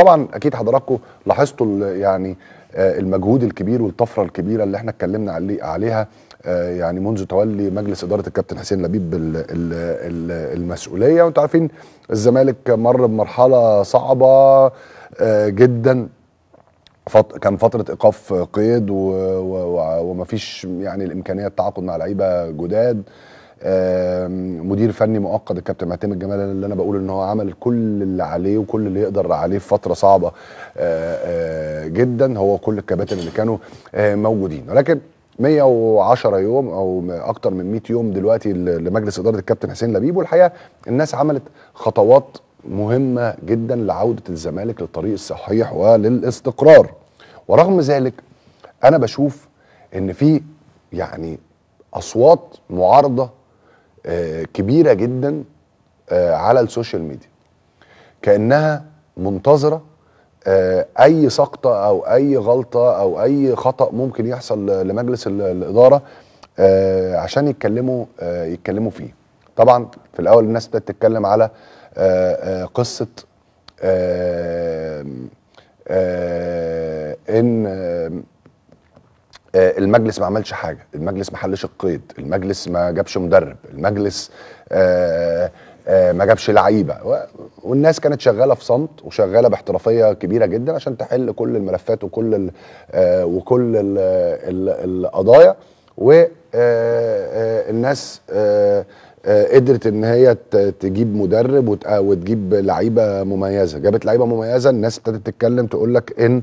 طبعا اكيد حضراتكم لاحظتوا يعني آه، المجهود الكبير والطفره الكبيره اللي احنا اتكلمنا عليها آه، يعني منذ تولي مجلس اداره الكابتن حسين لبيب المسؤوليه وانتم عارفين الزمالك مر بمرحله صعبه آه، جدا كان فتره ايقاف قيد ومفيش يعني الامكانيه التعاقد مع لعيبه جداد مدير فني مؤقت الكابتن معتمد جمال اللي انا بقول ان هو عمل كل اللي عليه وكل اللي يقدر عليه في فتره صعبه آه، آه، جدا هو كل الكباتن اللي كانوا آه، موجودين ولكن 110 يوم او اكتر من 100 يوم دلوقتي لمجلس اداره الكابتن حسين لبيب والحقيقه الناس عملت خطوات مهمه جدا لعوده الزمالك للطريق الصحيح وللاستقرار ورغم ذلك انا بشوف ان في يعني اصوات معارضه آه، كبيره جدا آه، على السوشيال ميديا كانها منتظره آه، اي سقطه او اي غلطه او اي خطا ممكن يحصل لمجلس الاداره عشان يتكلموا يتكلموا فيه طبعا في الاول الناس بدات تتكلم على قصه ان آه، المجلس ما عملش حاجه المجلس ما حلش القيد المجلس ما جابش مدرب المجلس آه، آه، ما جابش لعيبه والناس كانت شغاله في صمت وشغاله باحترافيه كبيره جدا عشان تحل كل الملفات وكل ال وكل ال ال القضايا والناس آه آه، قدرت ان هي تجيب مدرب آه، وتجيب لعيبه مميزه جابت لعيبه مميزه الناس ابتدت تتكلم تقول لك ان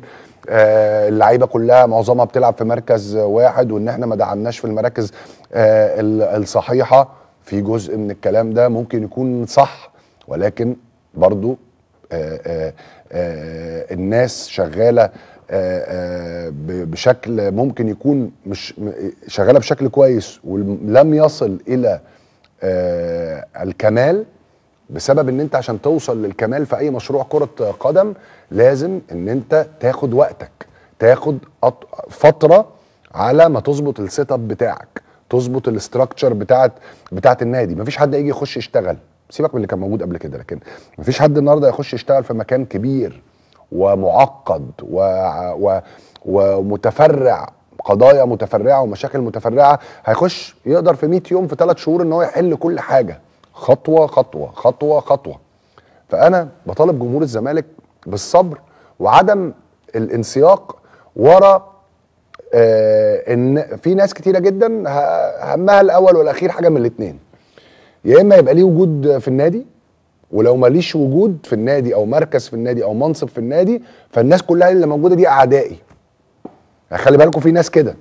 آه، اللعيبه كلها معظمها بتلعب في مركز واحد وان احنا ما دعمناش في المراكز الصحيحه في جزء من الكلام ده ممكن يكون صح ولكن برضو الناس شغاله بشكل ممكن يكون مش شغاله بشكل كويس ولم يصل الى آه، الكمال بسبب ان انت عشان توصل للكمال في اي مشروع كره قدم لازم ان انت تاخد وقتك تاخد فتره على ما تظبط السيت اب بتاعك تظبط الاستراكشر بتاعت بتاعت النادي مفيش حد يجي يخش يشتغل سيبك من اللي كان موجود قبل كده لكن مفيش حد النهارده يخش يشتغل في مكان كبير ومعقد و... و... ومتفرع قضايا متفرعه ومشاكل متفرعه هيخش يقدر في 100 يوم في ثلاث شهور ان هو يحل كل حاجه خطوه خطوه خطوه خطوه فانا بطالب جمهور الزمالك بالصبر وعدم الانسياق ورا آه ان في ناس كتيره جدا همها الاول والاخير حاجه من الاثنين يا اما يبقى ليه وجود في النادي ولو ماليش وجود في النادي او مركز في النادي او منصب في النادي فالناس كلها اللي موجوده دي اعدائي يعني خلي بالكم في ناس كده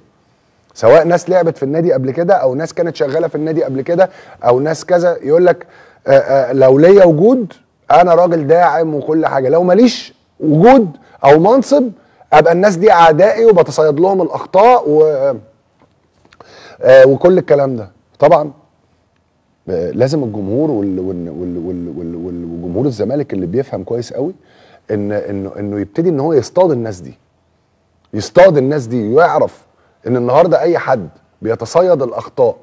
سواء ناس لعبت في النادي قبل كده او ناس كانت شغاله في النادي قبل كده او ناس كذا يقول لك آه، آه، لو ليا وجود انا راجل داعم وكل حاجه لو ماليش وجود او منصب ابقى الناس دي اعدائي وبتصيد لهم الاخطاء و آه، وكل الكلام ده طبعا لازم الجمهور والجمهور الزمالك اللي بيفهم كويس قوي ان انه انه يبتدي ان هو يصطاد الناس دي يصطاد الناس دي ويعرف ان النهارده اي حد بيتصيد الاخطاء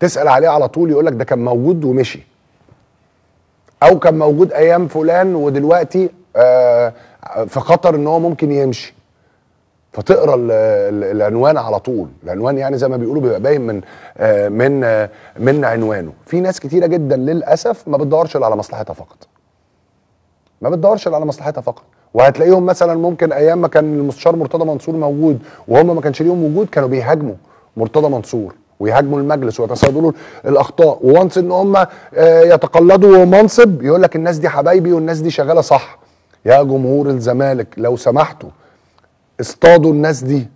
تسال عليه على طول يقول لك ده كان موجود ومشي او كان موجود ايام فلان ودلوقتي آه في خطر ان هو ممكن يمشي فتقرا العنوان على طول العنوان يعني زي ما بيقولوا بيبقى باين من آه من آه من عنوانه في ناس كتيره جدا للاسف ما بتدورش على مصلحتها فقط ما بتدورش على مصلحتها فقط وهتلاقيهم مثلا ممكن ايام ما كان المستشار مرتضى منصور موجود وهم ما كانش ليهم وجود كانوا بيهاجموا مرتضى منصور ويهاجموا المجلس له الاخطاء وانس ان هم آه، يتقلدوا منصب يقول لك الناس دي حبايبي والناس دي شغاله صح يا جمهور الزمالك لو سمحتوا اصطادوا الناس دي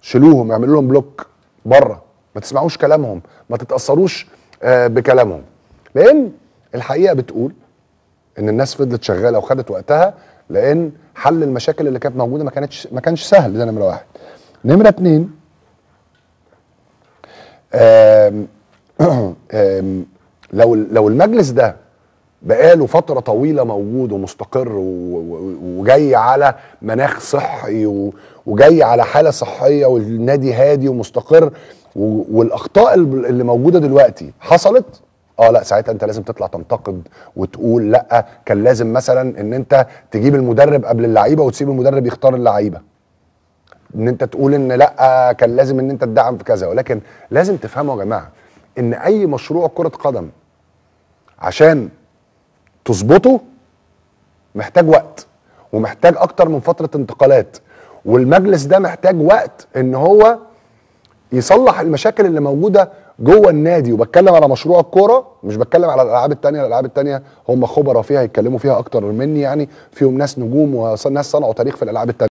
شيلوهم اعملوا لهم بلوك بره ما تسمعوش كلامهم ما تتاثروش آه، بكلامهم لان الحقيقه بتقول ان الناس فضلت شغاله وخدت وقتها لان حل المشاكل اللي كانت موجوده ما كانتش ما كانش سهل ده نمره واحد نمره اتنين لو لو المجلس ده بقاله فتره طويله موجود ومستقر وجاي على مناخ صحي وجاي على حاله صحيه والنادي هادي ومستقر والاخطاء اللي موجوده دلوقتي حصلت اه لا ساعتها انت لازم تطلع تنتقد وتقول لا كان لازم مثلا ان انت تجيب المدرب قبل اللعيبه وتسيب المدرب يختار اللعيبه ان انت تقول ان لا كان لازم ان انت تدعم في كذا ولكن لازم تفهموا يا جماعه ان اي مشروع كره قدم عشان تظبطه محتاج وقت ومحتاج اكتر من فتره انتقالات والمجلس ده محتاج وقت ان هو يصلح المشاكل اللي موجوده جوه النادي وبتكلم على مشروع الكوره مش بتكلم على الالعاب التانية الالعاب التانية هم خبراء فيها يتكلموا فيها اكتر مني يعني فيهم ناس نجوم وناس صنعوا تاريخ في الالعاب التانية